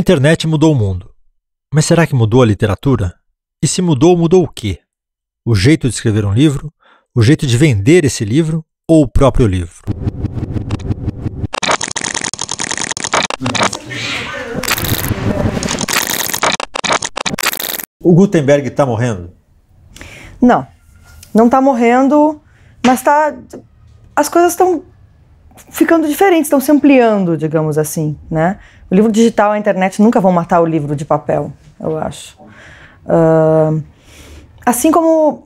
A internet mudou o mundo. Mas será que mudou a literatura? E se mudou, mudou o quê? O jeito de escrever um livro? O jeito de vender esse livro? Ou o próprio livro? O Gutenberg está morrendo? Não, não está morrendo, mas tá. As coisas estão ficando diferentes, estão se ampliando, digamos assim, né? O livro digital, a internet nunca vão matar o livro de papel, eu acho. Uh, assim como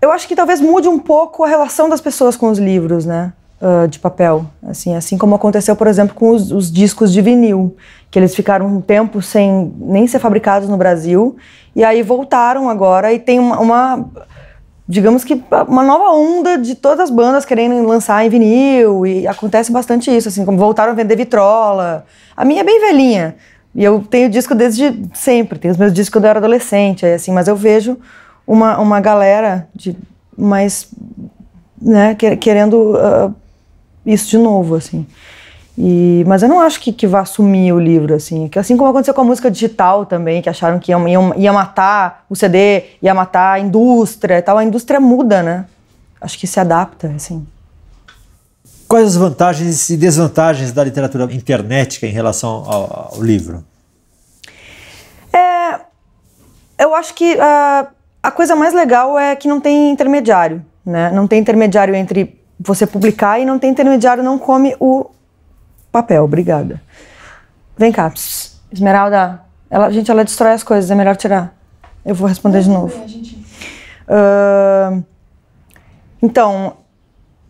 eu acho que talvez mude um pouco a relação das pessoas com os livros, né? Uh, de papel, assim, assim como aconteceu, por exemplo, com os, os, discos de vinil, que eles ficaram um tempo sem nem ser fabricados no Brasil e aí voltaram agora e tem uma, uma digamos que uma nova onda de todas as bandas querendo lançar em vinil e acontece bastante isso, assim, como voltaram a vender vitrola. A minha é bem velhinha e eu tenho disco desde sempre, tenho os meus discos quando eu era adolescente, assim, mas eu vejo uma, uma galera de mais, né, querendo uh, isso de novo, assim. E, mas eu não acho que, que vá sumir o livro, assim. Que, assim como aconteceu com a música digital também, que acharam que ia, ia, ia matar o CD, ia matar a indústria e tal. A indústria muda, né? Acho que se adapta, assim. Quais as vantagens e desvantagens da literatura internetica em relação ao, ao livro? É, eu acho que a, ah, a coisa mais legal é que não tem intermediário, né? Não tem intermediário entre você publicar e não tem intermediário, não come o papel, obrigada. Vem cá, Esmeralda, ela, gente, ela destrói as coisas, é melhor tirar. Eu vou responder não, de novo. gente... uh, então,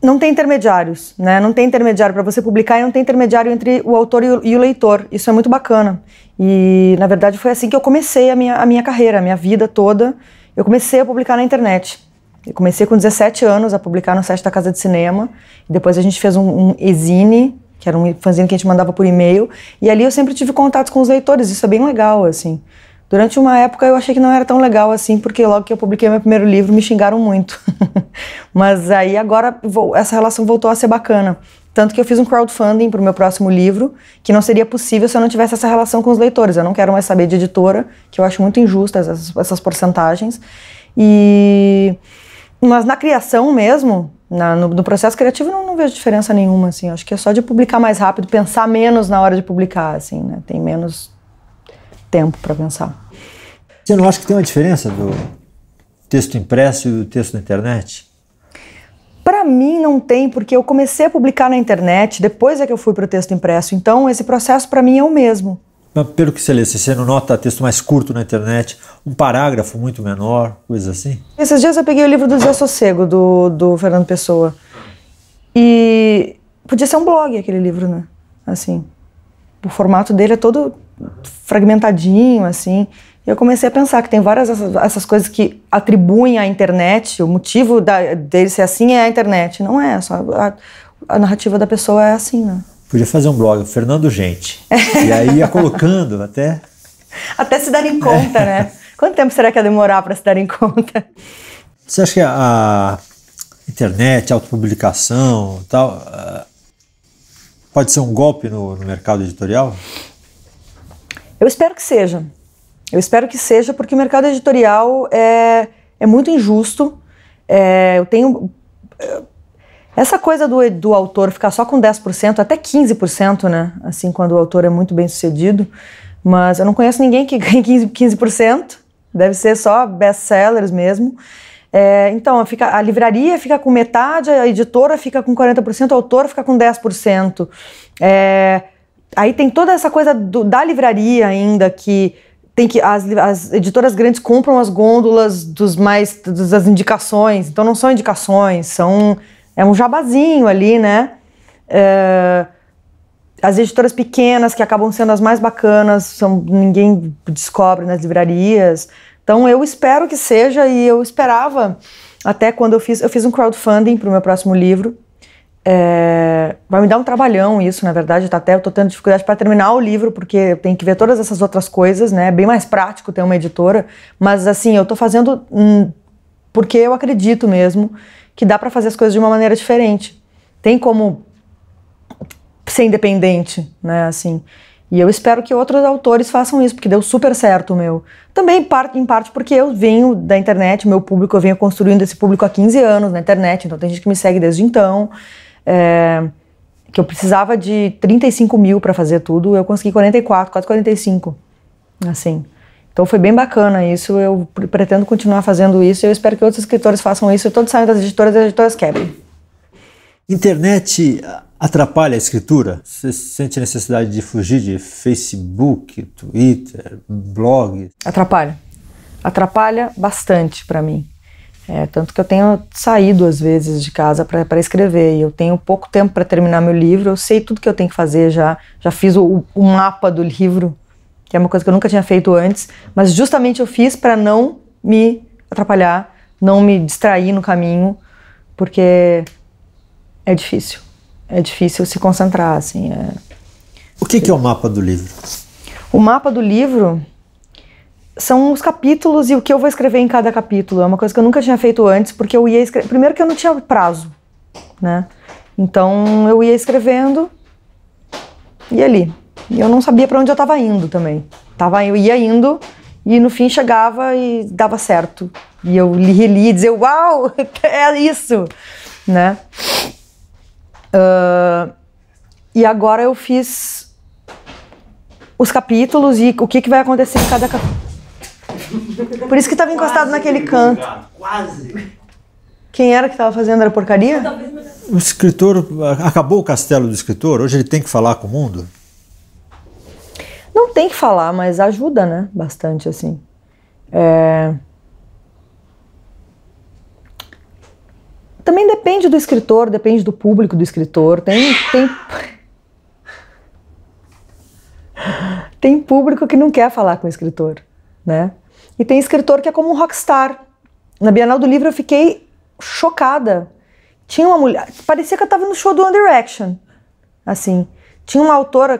não tem intermediários, né? Não tem intermediário para você publicar e não tem intermediário entre o autor e o, e o, leitor. Isso é muito bacana. E, na verdade, foi assim que eu comecei a minha, a minha carreira, a minha vida toda. Eu comecei a publicar na internet. Eu comecei com 17 anos a publicar no site da Casa de Cinema. depois a gente fez um, um exine que era um fanzine que a gente mandava por e-mail. E ali eu sempre tive contato com os leitores, isso é bem legal, assim. Durante uma época eu achei que não era tão legal assim, porque logo que eu publiquei meu primeiro livro me xingaram muito. Mas aí agora essa relação voltou a ser bacana. Tanto que eu fiz um crowdfunding para o meu próximo livro, que não seria possível se eu não tivesse essa relação com os leitores. Eu não quero mais saber de editora, que eu acho muito injustas essas, essas porcentagens. E. Mas na criação mesmo, na, no, no, processo criativo não, não, vejo diferença nenhuma, assim. Acho que é só de publicar mais rápido, pensar menos na hora de publicar, assim, né? Tem menos tempo para pensar. Você não acha que tem uma diferença do texto impresso e do texto na internet? Para mim não tem, porque eu comecei a publicar na internet, depois é que eu fui para o texto impresso. Então esse processo para mim é o mesmo pelo que você lê, você não nota texto mais curto na internet, um parágrafo muito menor, coisa assim? Esses dias eu peguei o livro do Desassossego, do, do Fernando Pessoa. E podia ser um blog aquele livro, né? Assim, o formato dele é todo fragmentadinho, assim. E eu comecei a pensar que tem várias essas, essas coisas que atribuem à internet, o motivo da, dele ser assim é a internet. Não é, só a, a narrativa da pessoa é assim, né? Podia fazer um blog, Fernando Gente. E aí ia colocando até. Até se darem conta, é. né? Quanto tempo será que ia demorar para se darem conta? Você acha que a internet, a autopublicação tal, pode ser um golpe no, no mercado editorial? Eu espero que seja. Eu espero que seja, porque o mercado editorial é, é muito injusto. É, eu tenho. É, essa coisa do, do autor ficar só com 10%, até 15%, né? Assim, quando o autor é muito bem sucedido. Mas eu não conheço ninguém que ganhe 15%, 15% deve ser só best-sellers mesmo. É, então, fica, a livraria fica com metade, a editora fica com 40%, o autor fica com 10%. É, aí tem toda essa coisa do, da livraria ainda que tem que as, as, editoras grandes compram as gôndolas dos mais das indicações, então não são indicações, são é um jabazinho ali, né? É, as editoras pequenas que acabam sendo as mais bacanas, são, ninguém descobre nas livrarias. Então eu espero que seja e eu esperava até quando eu fiz, eu fiz um crowdfunding para o meu próximo livro. É, vai me dar um trabalhão isso, na verdade, tá até eu estou tendo dificuldade para terminar o livro porque eu tenho que ver todas essas outras coisas, né? É bem mais prático ter uma editora, mas assim, eu estou fazendo hum, porque eu acredito mesmo que dá para fazer as coisas de uma maneira diferente. Tem como ser independente, né, assim. E eu espero que outros autores façam isso, porque deu super certo o meu. Também em parte porque eu venho da internet, meu público, eu venho construindo esse público há 15 anos na internet, então tem gente que me segue desde então. É, que eu precisava de 35 mil para fazer tudo, eu consegui 44, quase 45, assim. Então foi bem bacana isso. Eu pretendo continuar fazendo isso e eu espero que outros escritores façam isso. Todos saem das editoras e as editoras quebrem. Internet atrapalha a escritura? Você sente necessidade de fugir de Facebook, Twitter, blog? Atrapalha. Atrapalha bastante para mim. É, tanto que eu tenho saído às vezes de casa para escrever e eu tenho pouco tempo para terminar meu livro. Eu sei tudo que eu tenho que fazer já. Já fiz o, o mapa do livro que é uma coisa que eu nunca tinha feito antes, mas justamente eu fiz para não me atrapalhar, não me distrair no caminho, porque é difícil. É difícil se concentrar, assim. É... O que, que é o mapa do livro? O mapa do livro são os capítulos e o que eu vou escrever em cada capítulo. É uma coisa que eu nunca tinha feito antes, porque eu ia escrever. Primeiro que eu não tinha prazo, né? Então eu ia escrevendo e ali. E eu não sabia para onde eu estava indo também. Tava, eu ia indo e no fim chegava e dava certo. E eu reli e dizia, uau, é isso, né? Uh, e agora eu fiz os capítulos e o que, que vai acontecer em cada capítulo. Por isso que estava encostado naquele canto. Quase. Quem era que estava fazendo? Era porcaria? O escritor. Acabou o castelo do escritor? Hoje ele tem que falar com o mundo? Não tem que falar, mas ajuda, né? Bastante, assim. É... Também depende do escritor, depende do público do escritor. Tem, tem... tem público que não quer falar com o escritor, né? E tem escritor que é como um rockstar. Na Bienal do Livro eu fiquei chocada. Tinha uma mulher. Parecia que eu estava no show do Under Action. Assim. Tinha uma autora, é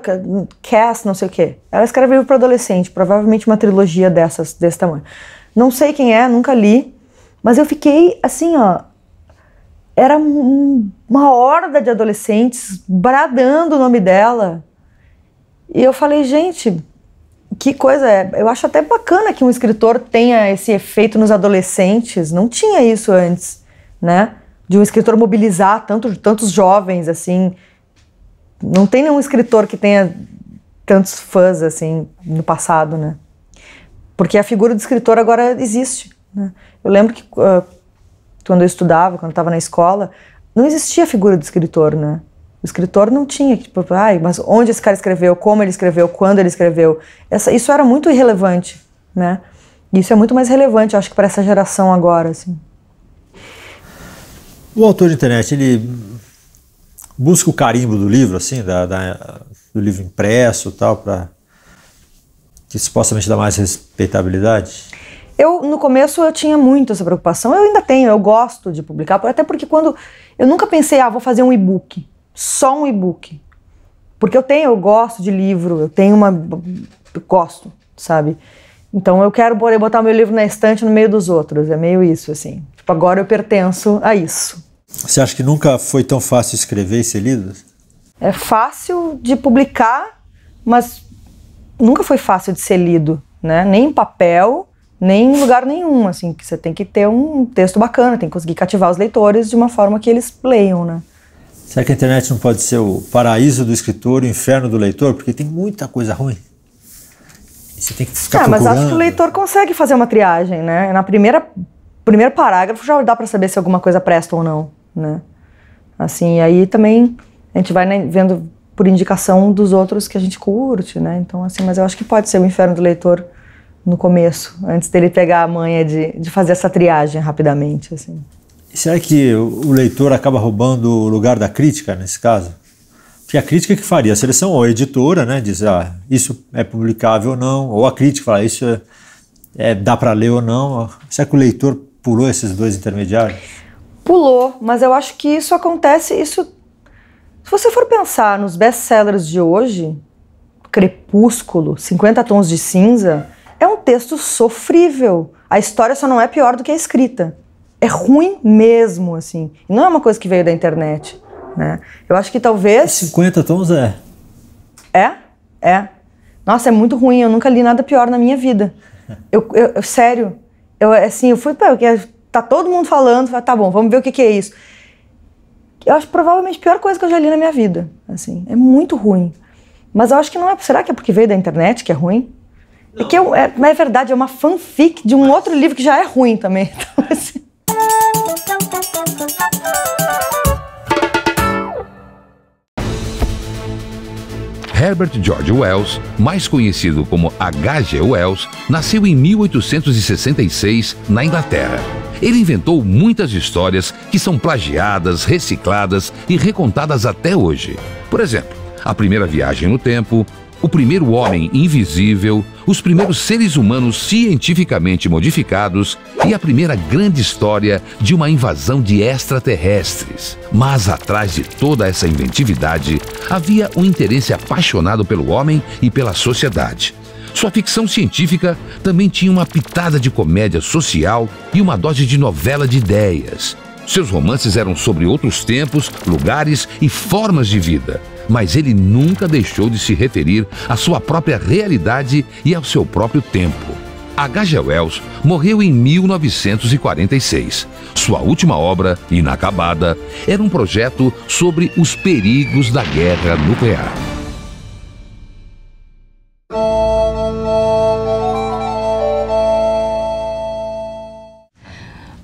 Cass, não sei o quê. Ela escreveu para adolescente, provavelmente uma trilogia dessas, desse tamanho. Não sei quem é, nunca li, mas eu fiquei assim, ó. Era uma horda de adolescentes bradando o nome dela. E eu falei, gente, que coisa é. Eu acho até bacana que um escritor tenha esse efeito nos adolescentes. Não tinha isso antes, né? De um escritor mobilizar tanto, tantos jovens, assim, não tem nenhum escritor que tenha tantos fãs assim no passado, né? Porque a figura do escritor agora existe. Né? Eu lembro que uh, quando eu estudava, quando estava na escola, não existia a figura do escritor, né? O escritor não tinha, tipo, ai, mas onde esse cara escreveu, como ele escreveu, quando ele escreveu. Essa, isso era muito irrelevante, né? Isso é muito mais relevante, acho que para essa geração agora, assim. O autor de internet, ele busca o carimbo do livro, assim, da, da do livro impresso tal, para que supostamente dá mais respeitabilidade? Eu, no começo, eu tinha muito essa preocupação. Eu ainda tenho, eu gosto de publicar, até porque quando. Eu nunca pensei, ah, vou fazer um e-book. Só um e-book. Porque eu tenho, eu gosto de livro, eu tenho uma. Eu gosto, sabe? Então eu quero poder botar meu livro na estante no meio dos outros. É meio isso, assim. Tipo, agora eu pertenço a isso. Você acha que nunca foi tão fácil escrever e ser lido? É fácil de publicar, mas nunca foi fácil de ser lido, né? Nem em papel, nem em lugar nenhum, assim, que você tem que ter um texto bacana, tem que conseguir cativar os leitores de uma forma que eles leiam, né? Será que a internet não pode ser o paraíso do escritor o inferno do leitor? Porque tem muita coisa ruim. você tem que ficar é, ah, procurando. Mas acho que o leitor consegue fazer uma triagem, né? Na primeira primeiro parágrafo já dá para saber se alguma coisa presta ou não né? Assim, e aí também a gente vai né, vendo por indicação dos outros que a gente curte, né? Então, assim, mas eu acho que pode ser o inferno do leitor no começo, antes dele pegar a manha de, de fazer essa triagem rapidamente, assim. será que o leitor acaba roubando o lugar da crítica nesse caso? Porque a crítica é que faria a seleção ou a editora, né, diz, ah, isso é publicável ou não, ou a crítica fala, isso é, é dá para ler ou não. Será que o leitor pulou esses dois intermediários? pulou, mas eu acho que isso acontece, isso se você for pensar nos best-sellers de hoje, Crepúsculo, 50 tons de cinza, é um texto sofrível. A história só não é pior do que a escrita. É ruim mesmo, assim. Não é uma coisa que veio da internet, né? Eu acho que talvez 50 tons é É? É. Nossa, é muito ruim, eu nunca li nada pior na minha vida. Eu, eu, eu sério, eu assim, eu fui, pô, tá todo mundo falando, tá bom, vamos ver o que, que é isso. Eu acho provavelmente a pior coisa que eu já li na minha vida, assim, é muito ruim. Mas eu acho que não é, será que é porque veio da internet que é ruim? Não. É que eu, é, na verdade é uma fanfic de um outro livro que já é ruim também. Então, assim... Herbert George Wells, mais conhecido como H.G. Wells, nasceu em 1866 na Inglaterra. Ele inventou muitas histórias que são plagiadas, recicladas e recontadas até hoje. Por exemplo, a primeira viagem no tempo, o primeiro homem invisível, os primeiros seres humanos cientificamente modificados e a primeira grande história de uma invasão de extraterrestres. Mas atrás de toda essa inventividade havia um interesse apaixonado pelo homem e pela sociedade. Sua ficção científica também tinha uma pitada de comédia social e uma dose de novela de ideias. Seus romances eram sobre outros tempos, lugares e formas de vida, mas ele nunca deixou de se referir à sua própria realidade e ao seu próprio tempo. H.G. Wells morreu em 1946. Sua última obra, inacabada, era um projeto sobre os perigos da guerra nuclear.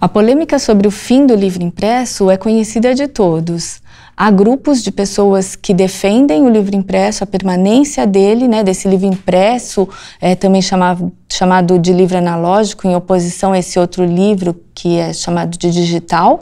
A polêmica sobre o fim do livro impresso é conhecida de todos. Há grupos de pessoas que defendem o livro impresso, a permanência dele, né, desse livro impresso, é, também chamado, chamado de livro analógico, em oposição a esse outro livro que é chamado de digital.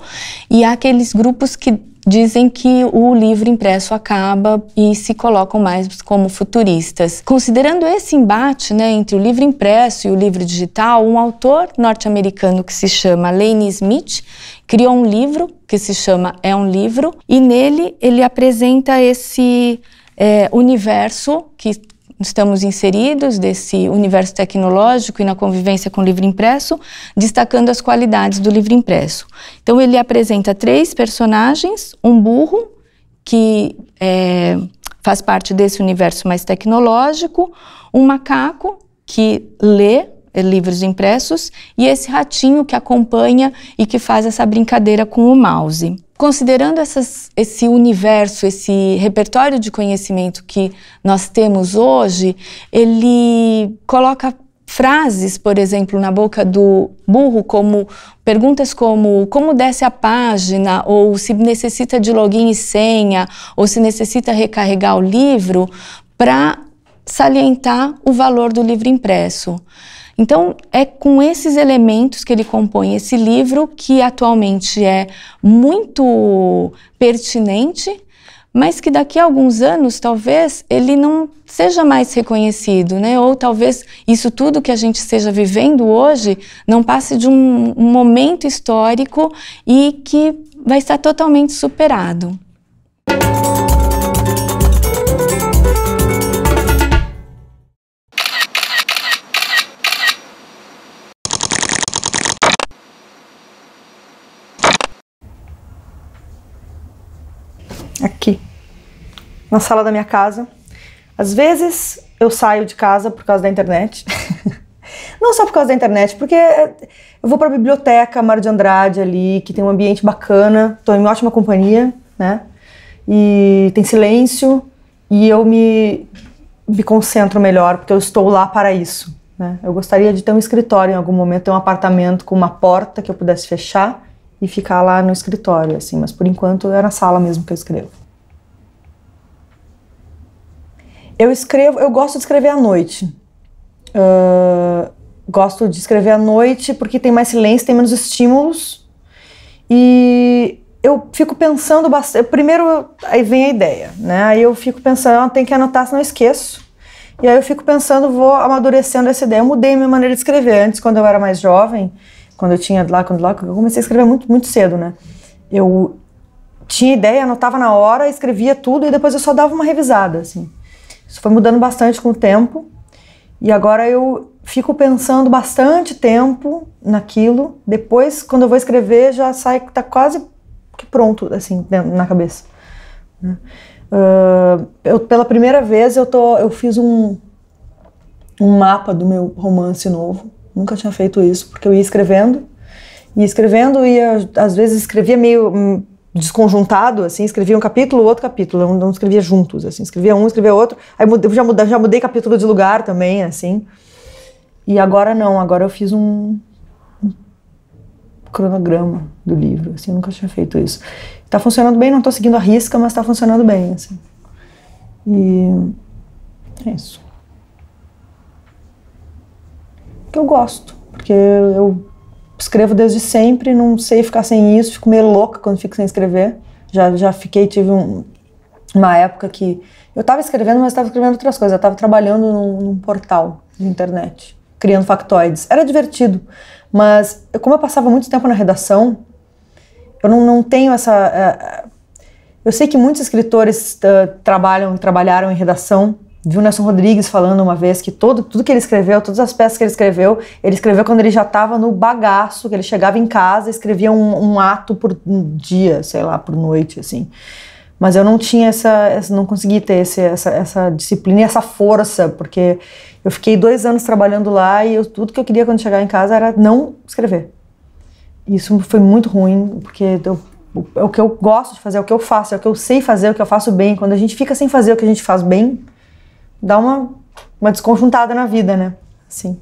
E há aqueles grupos que dizem que o livro impresso acaba e se colocam mais como futuristas. Considerando esse embate né, entre o livro impresso e o livro digital, um autor norte-americano que se chama Lane Smith criou um livro que se chama É um Livro, e nele ele apresenta esse é, universo que estamos inseridos desse universo tecnológico e na convivência com o livro impresso, destacando as qualidades do livro impresso. Então ele apresenta três personagens, um burro que é, faz parte desse universo mais tecnológico, um macaco que lê é, livros impressos e esse ratinho que acompanha e que faz essa brincadeira com o mouse. Considerando essas, esse universo, esse repertório de conhecimento que nós temos hoje, ele coloca frases, por exemplo, na boca do burro, como perguntas como como desce a página, ou se necessita de login e senha, ou se necessita recarregar o livro, para salientar o valor do livro impresso. Então, é com esses elementos que ele compõe esse livro, que atualmente é muito pertinente, mas que daqui a alguns anos talvez ele não seja mais reconhecido, né? Ou talvez isso tudo que a gente esteja vivendo hoje não passe de um, um momento histórico e que vai estar totalmente superado. na sala da minha casa. Às vezes eu saio de casa por causa da internet. Não só por causa da internet, porque eu vou para a biblioteca Mário de Andrade ali, que tem um ambiente bacana, estou em ótima companhia, né? E tem silêncio e eu me, me concentro melhor, porque eu estou lá para isso. Né? Eu gostaria de ter um escritório em algum momento, ter um apartamento com uma porta que eu pudesse fechar e ficar lá no escritório, assim, mas por enquanto é na sala mesmo que eu escrevo. Eu escrevo, eu gosto de escrever à noite. Uh, gosto de escrever à noite porque tem mais silêncio, tem menos estímulos. E eu fico pensando bastante. Primeiro, aí vem a ideia, né? Aí eu fico pensando, ah, tem que anotar, senão eu esqueço. E aí eu fico pensando, vou amadurecendo essa ideia. Eu mudei minha maneira de escrever. Antes, quando eu era mais jovem, quando eu tinha lá, quando lá, eu comecei a escrever muito, muito cedo, né? Eu tinha ideia, anotava na hora, escrevia tudo e depois eu só dava uma revisada, assim. Isso foi mudando bastante com o tempo. E agora eu fico pensando bastante tempo naquilo. Depois, quando eu vou escrever, já sai, tá quase que pronto, assim, na cabeça. Uh, eu, pela primeira vez, eu, tô, eu fiz um, um mapa do meu romance novo. Nunca tinha feito isso, porque eu ia escrevendo. Ia escrevendo, ia, às vezes escrevia meio hum, desconjuntado, assim, escrevia um capítulo, outro capítulo, eu não escrevia juntos, assim, escrevia um, escrevia outro, aí eu já mudei, já mudei capítulo de lugar também, assim, e agora não, agora eu fiz um, um cronograma do livro, assim, eu nunca tinha feito isso. Tá funcionando bem, não tô seguindo a risca, mas tá funcionando bem, assim. E é isso. Que eu gosto, porque eu escrevo desde sempre, não sei ficar sem isso, fico meio louca quando fico sem escrever. Já, já fiquei, tive um, uma época que eu estava escrevendo, mas estava escrevendo outras coisas. Eu estava trabalhando num, num, portal de internet, criando factoides. Era divertido, mas eu, como eu passava muito tempo na redação, eu não, não tenho essa. Eh, eh, eu sei que muitos escritores uh, trabalham, trabalharam em redação Vi o Nelson Rodrigues falando uma vez que todo, tudo que ele escreveu, todas as peças que ele escreveu, ele escreveu quando ele já estava no bagaço, que ele chegava em casa e escrevia um, um, ato por dia, sei lá, por noite, assim. Mas eu não tinha essa, não consegui ter esse, essa, essa disciplina e essa força, porque eu fiquei dois anos trabalhando lá e eu, tudo que eu queria quando chegar em casa era não escrever. Isso foi muito ruim, porque eu é o que eu gosto de fazer, é o que eu faço, é o que eu sei fazer, é o que eu faço bem. Quando a gente fica sem fazer o que a gente faz bem, dá uma, uma desconjuntada na vida, né? Assim.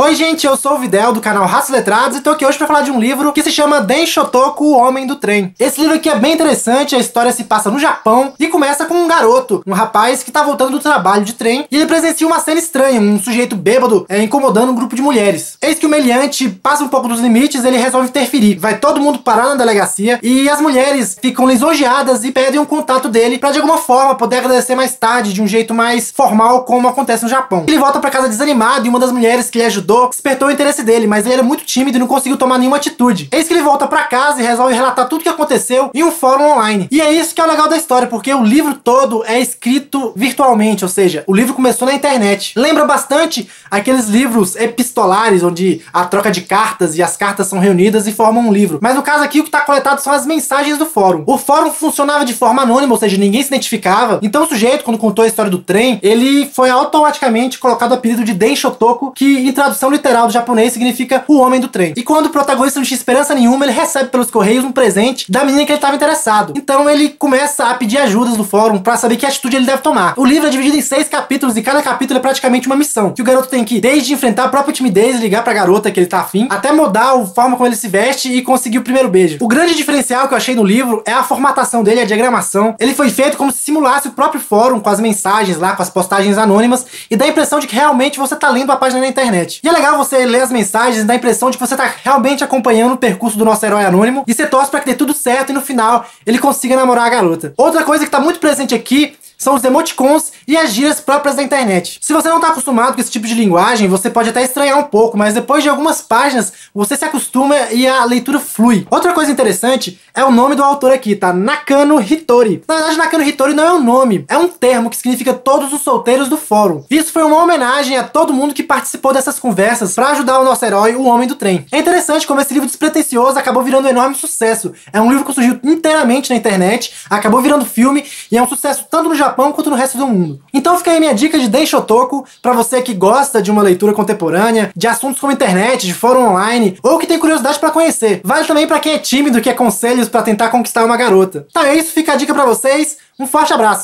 Oi gente, eu sou o Videl do canal Raças Letrados e tô aqui hoje para falar de um livro que se chama Den Shotoku, o Homem do Trem. Esse livro aqui é bem interessante, a história se passa no Japão e começa com um garoto, um rapaz que tá voltando do trabalho de trem e ele presencia uma cena estranha, um sujeito bêbado é, incomodando um grupo de mulheres. Eis que o meliante passa um pouco dos limites, ele resolve interferir. Vai todo mundo parar na delegacia e as mulheres ficam lisonjeadas e pedem um contato dele para de alguma forma poder agradecer mais tarde de um jeito mais formal como acontece no Japão. Ele volta para casa desanimado e uma das mulheres que lhe ajudou Doc despertou o interesse dele, mas ele era muito tímido e não conseguiu tomar nenhuma atitude. Eis que ele volta para casa e resolve relatar tudo o que aconteceu em um fórum online. E é isso que é o legal da história, porque o livro todo é escrito virtualmente, ou seja, o livro começou na internet. Lembra bastante aqueles livros epistolares, onde a troca de cartas e as cartas são reunidas e formam um livro. Mas no caso aqui, o que está coletado são as mensagens do fórum. O fórum funcionava de forma anônima, ou seja, ninguém se identificava. Então o sujeito, quando contou a história do trem, ele foi automaticamente colocado o apelido de Den Shotoku, que em tradução tradução literal do japonês significa o homem do trem. E quando o protagonista não tinha esperança nenhuma, ele recebe pelos correios um presente da menina que ele estava interessado. Então ele começa a pedir ajudas no fórum para saber que atitude ele deve tomar. O livro é dividido em seis capítulos e cada capítulo é praticamente uma missão, que o garoto tem que desde enfrentar a própria timidez, ligar pra garota que ele tá afim, até mudar a forma como ele se veste e conseguir o primeiro beijo. O grande diferencial que eu achei no livro é a formatação dele, a diagramação. Ele foi feito como se simulasse o próprio fórum, com as mensagens lá, com as postagens anônimas, e dá a impressão de que realmente você tá lendo a página na internet. E é legal você ler as mensagens e dar a impressão de que você tá realmente acompanhando o percurso do nosso herói anônimo e você torce para que dê tudo certo e no final ele consiga namorar a garota. Outra coisa que tá muito presente aqui são os emoticons e as gírias próprias da internet. Se você não está acostumado com esse tipo de linguagem, você pode até estranhar um pouco, mas depois de algumas páginas você se acostuma e a leitura flui. Outra coisa interessante é o nome do autor aqui, tá? Nakano Hitori. Na verdade, Nakano Hitori não é um nome, é um termo que significa todos os solteiros do fórum. Isso foi uma homenagem a todo mundo que participou dessas conversas para ajudar o nosso herói, o Homem do Trem. É interessante como esse livro despretensioso acabou virando um enorme sucesso. É um livro que surgiu inteiramente na internet, acabou virando filme e é um sucesso tanto no Japão Japão quanto no resto do mundo. Então fica aí minha dica de Denshotoku para você que gosta de uma leitura contemporânea, de assuntos como internet, de fórum online, ou que tem curiosidade para conhecer. Vale também para quem é tímido, que é conselhos para tentar conquistar uma garota. Então é isso, fica a dica para vocês. Um forte abraço!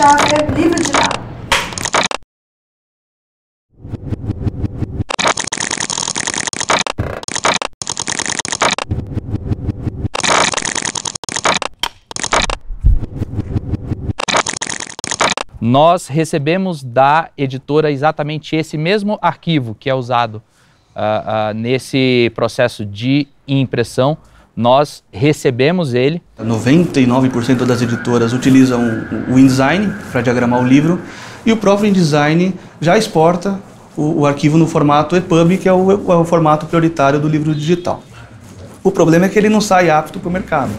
Rafael livro de Nós recebemos da editora exatamente esse mesmo arquivo que é usado uh, uh, nesse processo de impressão. Nós recebemos ele. 99% das editoras utilizam o InDesign para diagramar o livro e o próprio InDesign já exporta o, o arquivo no formato EPUB, que é o, é o formato prioritário do livro digital. O problema é que ele não sai apto para o mercado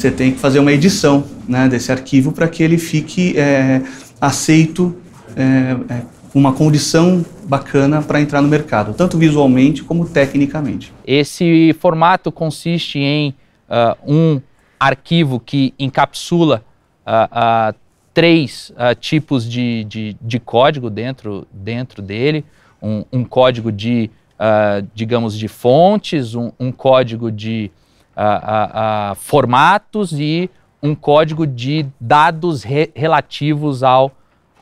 você tem que fazer uma edição né, desse arquivo para que ele fique é, aceito é, é uma condição bacana para entrar no mercado, tanto visualmente como tecnicamente. Esse formato consiste em uh, um arquivo que encapsula uh, uh, três tipos de, de, de, código dentro, dentro dele, um, um código de, digamos, de fontes, um, um código de formatos e um código de dados re relativos ao,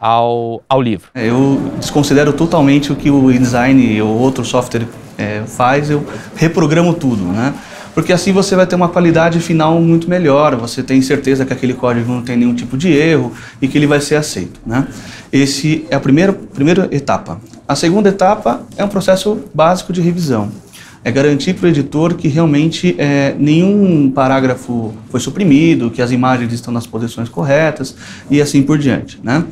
ao, ao, livro. É, eu desconsidero totalmente o que o InDesign ou outro software é, faz, eu reprogramo tudo, né? Porque assim você vai ter uma qualidade final muito melhor, você tem certeza que aquele código não tem nenhum tipo de erro e que ele vai ser aceito, né? Esse é a primeira, primeira etapa. A segunda etapa é um processo básico de revisão é garantir para o editor que realmente é, nenhum parágrafo foi suprimido, que as imagens estão nas posições corretas e assim por diante. Né?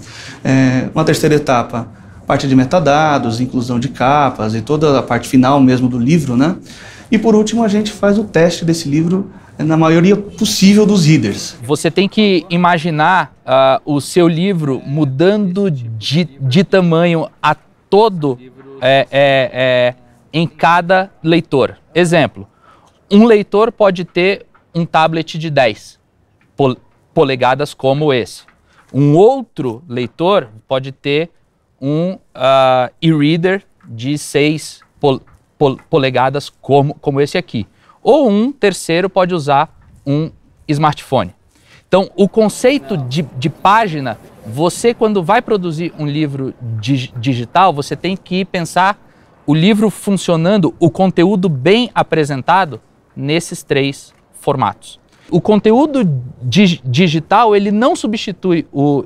É, uma terceira etapa, parte de metadados, inclusão de capas e toda a parte final mesmo do livro. Né? E por último, a gente faz o teste desse livro na maioria possível dos readers. Você tem que imaginar uh, o seu livro mudando de, de tamanho a todo é, é, é em cada leitor. Exemplo, um leitor pode ter um tablet de 10 pol polegadas como esse. Um outro leitor pode ter um uh, e-reader de 6 pol pol polegadas como, como esse aqui. Ou um terceiro pode usar um smartphone. Então, o conceito de, de página, você quando vai produzir um livro digital, você tem que pensar o livro funcionando, o conteúdo bem apresentado nesses três formatos. O conteúdo dig digital ele não substitui o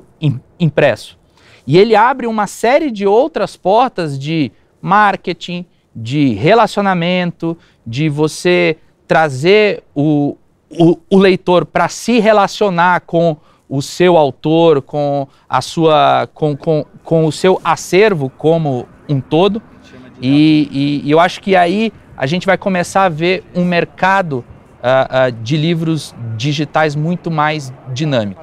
impresso e ele abre uma série de outras portas de marketing, de relacionamento, de você trazer o, o, o leitor para se relacionar com o seu autor, com a sua, com, com, com o seu acervo como um todo. E, e, e, eu acho que aí a gente vai começar a ver um mercado uh, uh, de livros digitais muito mais dinâmico.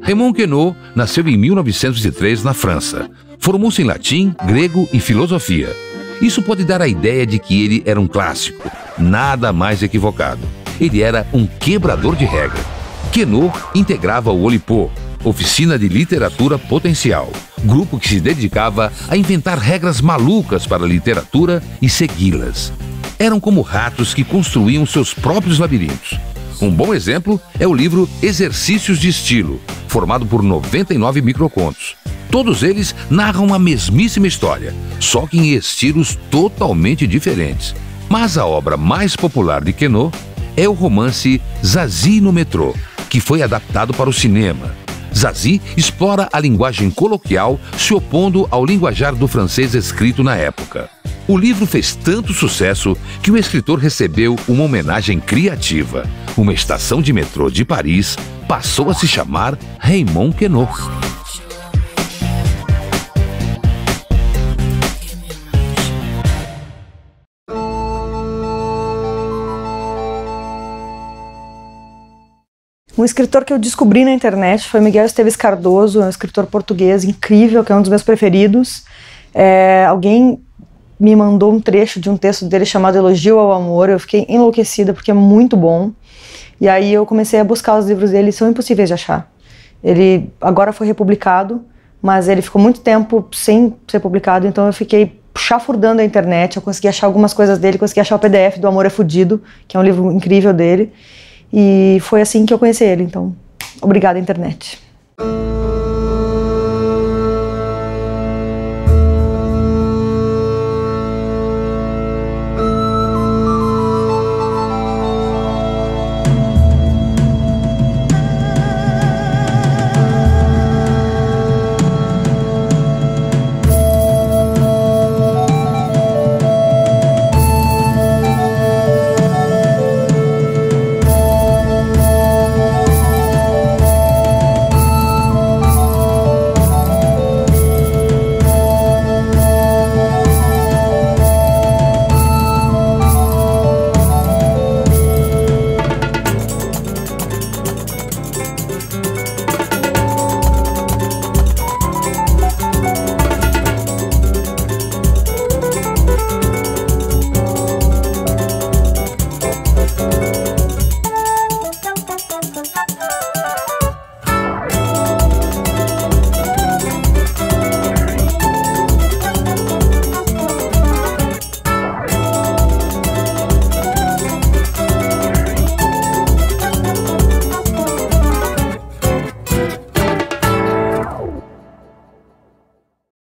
Raymond Queneau nasceu em 1903 na França. Formou-se em latim, grego e filosofia. Isso pode dar a ideia de que ele era um clássico, nada mais equivocado. Ele era um quebrador de regras Kenor integrava o Olipô, Oficina de Literatura Potencial, grupo que se dedicava a inventar regras malucas para a literatura e segui-las. Eram como ratos que construíam seus próprios labirintos. Um bom exemplo é o livro Exercícios de Estilo, formado por 99 microcontos. Todos eles narram a mesmíssima história, só que em estilos totalmente diferentes. Mas a obra mais popular de Queneau é o romance Zazie no Metrô, que foi adaptado para o cinema. Zazie explora a linguagem coloquial, se opondo ao linguajar do francês escrito na época. O livro fez tanto sucesso que o escritor recebeu uma homenagem criativa. Uma estação de metrô de Paris passou a se chamar Raymond Queneau. Um escritor que eu descobri na internet foi Miguel Esteves Cardoso, é um escritor português incrível, que é um dos meus preferidos. É, alguém me mandou um trecho de um texto dele chamado Elogio ao Amor, eu fiquei enlouquecida porque é muito bom. E aí eu comecei a buscar os livros dele, são impossíveis de achar. Ele agora foi republicado, mas ele ficou muito tempo sem ser publicado, então eu fiquei chafurdando a internet, eu consegui achar algumas coisas dele, consegui achar o PDF do Amor é Fudido, que é um livro incrível dele. E foi assim que eu conheci ele, então, obrigada internet.